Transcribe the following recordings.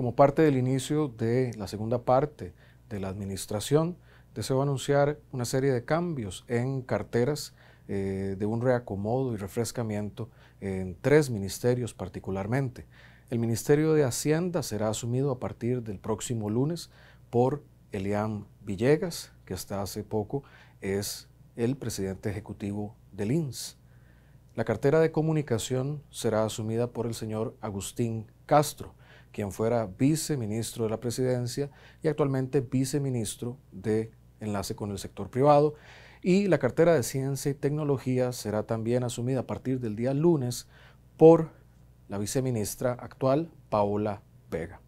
Como parte del inicio de la segunda parte de la administración, deseo anunciar una serie de cambios en carteras eh, de un reacomodo y refrescamiento en tres ministerios particularmente. El Ministerio de Hacienda será asumido a partir del próximo lunes por Elian Villegas, que hasta hace poco es el presidente ejecutivo del INS. La cartera de comunicación será asumida por el señor Agustín Castro, quien fuera viceministro de la presidencia y actualmente viceministro de enlace con el sector privado. Y la cartera de Ciencia y Tecnología será también asumida a partir del día lunes por la viceministra actual, Paola Vega.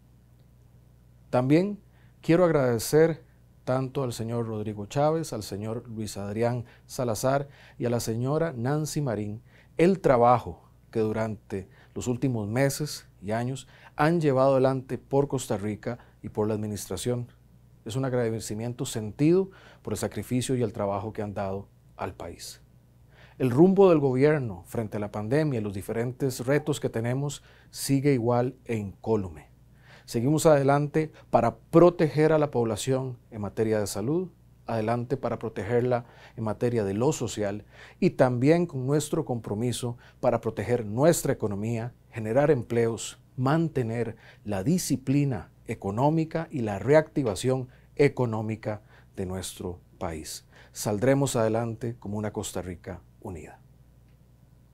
También quiero agradecer tanto al señor Rodrigo Chávez, al señor Luis Adrián Salazar y a la señora Nancy Marín el trabajo que durante los últimos meses y años han llevado adelante por Costa Rica y por la administración. Es un agradecimiento sentido por el sacrificio y el trabajo que han dado al país. El rumbo del gobierno frente a la pandemia y los diferentes retos que tenemos sigue igual e incólume. Seguimos adelante para proteger a la población en materia de salud, adelante para protegerla en materia de lo social y también con nuestro compromiso para proteger nuestra economía, generar empleos, mantener la disciplina económica y la reactivación económica de nuestro país. Saldremos adelante como una Costa Rica unida.